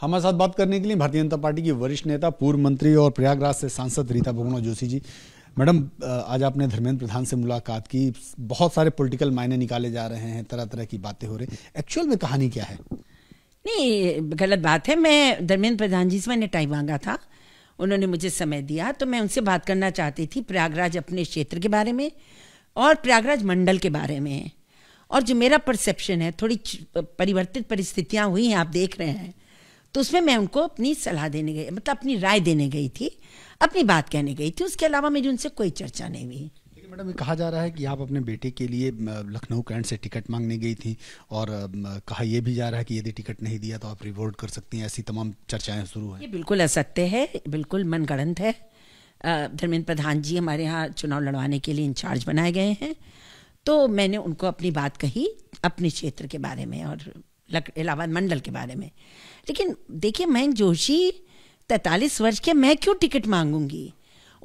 हमारे साथ बात करने के लिए भारतीय जनता पार्टी की वरिष्ठ नेता पूर्व मंत्री और प्रयागराज से सांसद रीता बहुगुणा जोशी जी मैडम आज आपने धर्मेंद्र प्रधान से मुलाकात की बहुत सारे पॉलिटिकल मायने निकाले जा रहे हैं तरह तरह की बातें हो रही एक्चुअल में कहानी क्या है नहीं गलत बात है मैं धर्मेंद्र प्रधान जी से मैंने टाइम मांगा था उन्होंने मुझे समय दिया तो मैं उनसे बात करना चाहती थी प्रयागराज अपने क्षेत्र के बारे में और प्रयागराज मंडल के बारे में और जो मेरा परसेप्शन है थोड़ी परिवर्तित परिस्थितियां हुई हैं आप देख रहे हैं तो उसमें मैं उनको अपनी सलाह देने गई मतलब अपनी राय देने गई थी अपनी बात कहने गई थी उसके अलावा मेरी उनसे कोई चर्चा नहीं हुई मैडम ये कहा जा रहा है कि आप अपने बेटे के लिए लखनऊ कैंट से टिकट मांगने गई थी और कहा यह भी जा रहा है कि यदि टिकट नहीं दिया तो आप रिवोल्ट कर सकती हैं ऐसी तमाम चर्चाएं शुरू हैं ये बिल्कुल असत्य है बिल्कुल मनगढ़ंत है धर्मेंद्र प्रधान जी हमारे यहाँ चुनाव लड़वाने के लिए इंचार्ज बनाए गए हैं तो मैंने उनको अपनी बात कही अपने क्षेत्र के बारे में और इलाहाबाद मंडल के बारे में लेकिन देखिए मैं जोशी तैतालीस वर्ष के मैं क्यों टिकट मांगूंगी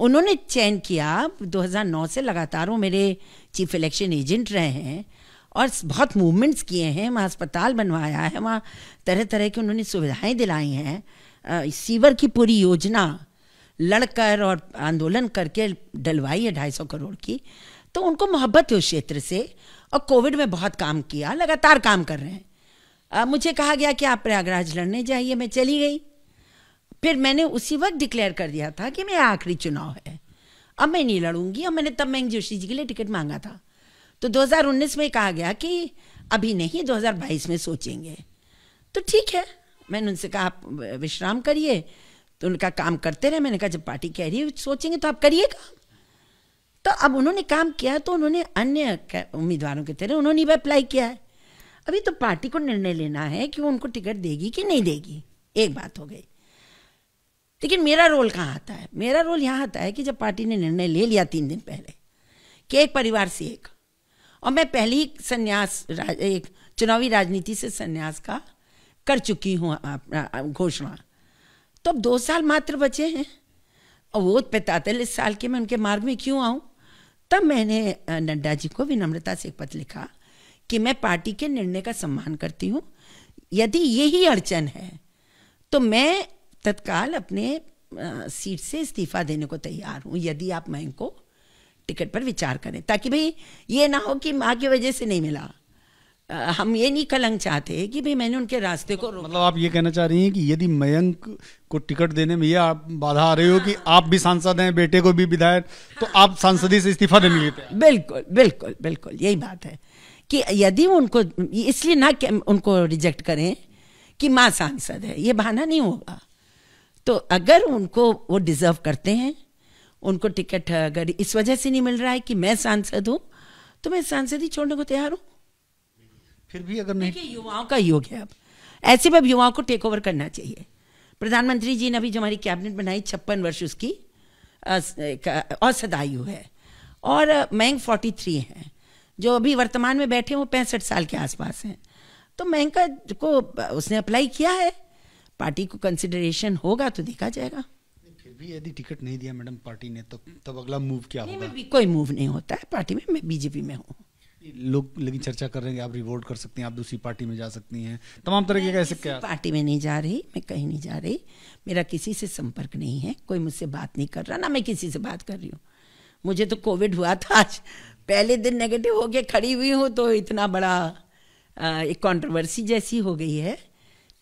उन्होंने चयन किया 2009 से लगातार वो मेरे चीफ इलेक्शन एजेंट रहे हैं और बहुत मूवमेंट्स किए हैं वहाँ अस्पताल बनवाया है वहाँ तरह तरह की उन्होंने सुविधाएं दिलाई हैं सीवर की पूरी योजना लड़कर और आंदोलन करके डलवाई है ढाई सौ करोड़ की तो उनको मोहब्बत है उस क्षेत्र से और कोविड में बहुत काम किया लगातार काम कर रहे हैं आ, मुझे कहा गया कि आप प्रयागराज लड़ने जाइए मैं चली गई फिर मैंने उसी वक्त डिक्लेयर कर दिया था कि मेरा आखिरी चुनाव है अब मैं नहीं लड़ूंगी और मैंने तब मैं जोशी जी के लिए टिकट मांगा था तो 2019 में कहा गया कि अभी नहीं 2022 में सोचेंगे तो ठीक है मैंने उनसे कहा आप विश्राम करिए तो उनका काम करते रहे मैंने कहा जब पार्टी कह रही है सोचेंगे तो आप करिए काम तो अब उन्होंने काम किया तो उन्होंने अन्य उम्मीदवारों के तरह उन्होंने भी अप्लाई किया है अभी तो पार्टी को निर्णय लेना है कि वो उनको टिकट देगी कि नहीं देगी एक बात हो गई लेकिन मेरा रोल कहाँ आता है मेरा रोल यहाँ आता है कि जब पार्टी ने निर्णय ले लिया तीन दिन पहले कि एक परिवार से एक और मैं पहले ही संन्यास एक चुनावी राजनीति से संन्यास का कर चुकी हूँ घोषणा तो अब दो साल मात्र बचे हैं और वो पैतालीस साल के मैं उनके मार्ग में क्यों आऊँ तब मैंने नड्डा जी को विनम्रता से एक पत्र लिखा कि मैं पार्टी के निर्णय का सम्मान करती हूँ यदि यही अड़चन है तो मैं तत्काल अपने सीट से इस्तीफा देने को तैयार हूँ यदि आप मैं को टिकट पर विचार करें ताकि भाई ये ना हो कि माँ की वजह से नहीं मिला हम ये नहीं कलंक चाहते कि भाई मैंने उनके रास्ते को मतलब आप ये कहना चाह रही हैं कि यदि मयंक को टिकट देने में ये आप बाधा आ रही हो कि आप भी सांसद हैं बेटे को भी विधायक तो आप सांसदी से इस्तीफा देने लेते हैं बिल्कुल बिल्कुल बिल्कुल यही बात है कि यदि उनको इसलिए ना कि उनको रिजेक्ट करें कि माँ सांसद है ये बहाना नहीं होगा तो अगर उनको वो डिजर्व करते हैं उनको टिकट अगर इस वजह से नहीं मिल रहा है कि मैं सांसद हूँ तो मैं सांसद ही छोड़ने को तैयार हूँ फिर भी अगर नहीं युवाओं का योग है अब ऐसे में अब युवाओं को टेक ओवर करना चाहिए प्रधानमंत्री जी ने अभी जो हमारी कैबिनेट बनाई छप्पन वर्ष उसकी औसत आयु है और मैंग फोर्टी थ्री हैं जो अभी वर्तमान में बैठे हैं वो पैंसठ साल के आसपास हैं तो महंगा को उसने अप्लाई किया है पार्टी को कंसिडरेशन होगा तो देखा जाएगा फिर भी यदि टिकट नहीं दिया मैडम पार्टी ने तो तब तो अगला मूव क्या होगा भी कोई मूव नहीं होता है पार्टी में मैं बीजेपी में हूँ लोग लेकिन चर्चा कर रहे हैं कि आप रिवोल्ट कर सकती हैं आप दूसरी पार्टी में जा सकती हैं तमाम तरह के कैसे क्या पार्टी में नहीं जा रही मैं कहीं नहीं जा रही मेरा किसी से संपर्क नहीं है कोई मुझसे बात नहीं कर रहा ना मैं किसी से बात कर रही हूँ मुझे तो कोविड हुआ था आज पहले दिन नेगेटिव होके खड़ी हुई हूँ तो इतना बड़ा एक कंट्रोवर्सी जैसी हो गई है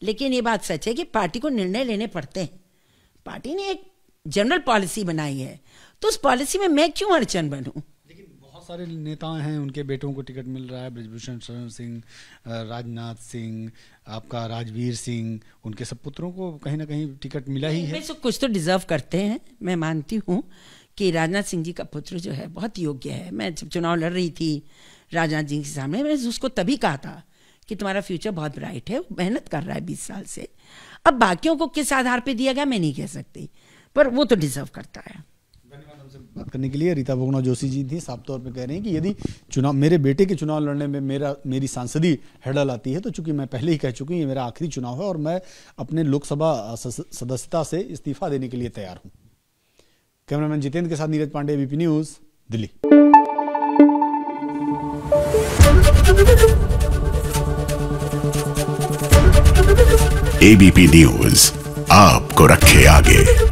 लेकिन ये बात सच है कि पार्टी को निर्णय लेने पड़ते हैं पार्टी ने एक जनरल पॉलिसी बनाई है तो उस पॉलिसी में मैं क्यों अड़चन बनूं सारे नेता हैं उनके बेटों को टिकट मिल रहा है ब्रजभूषण शरण सिंह राजनाथ सिंह आपका राजवीर सिंह उनके सब पुत्रों को कहीं ना कहीं टिकट मिला ही है कुछ तो डिजर्व करते हैं मैं मानती हूँ कि राजनाथ सिंह जी का पुत्र जो है बहुत योग्य है मैं जब चुनाव लड़ रही थी राजनाथ जी के सामने मैंने उसको तभी कहा था कि तुम्हारा फ्यूचर बहुत ब्राइट है मेहनत कर रहा है बीस साल से अब बाकियों को किस आधार पर दिया गया मैं नहीं कह सकती पर वो तो डिजर्व करता है बात करने के लिए रीता बोगना जोशी जी थी साफ तौर पर कह रहे हैं कि यदि चुनाव मेरे बेटे के चुनाव लड़ने में मेरा मेरी सांसदी हडल आती है तो चूंकि मैं पहले ही कह चुकी हूँ ये मेरा आखिरी चुनाव है और मैं अपने लोकसभा सदस्यता से इस्तीफा देने के लिए तैयार हूँ कैमरामैन जितेंद्र के साथ Neeraj Pandey ABP news Delhi ABP news आपको रखे आगे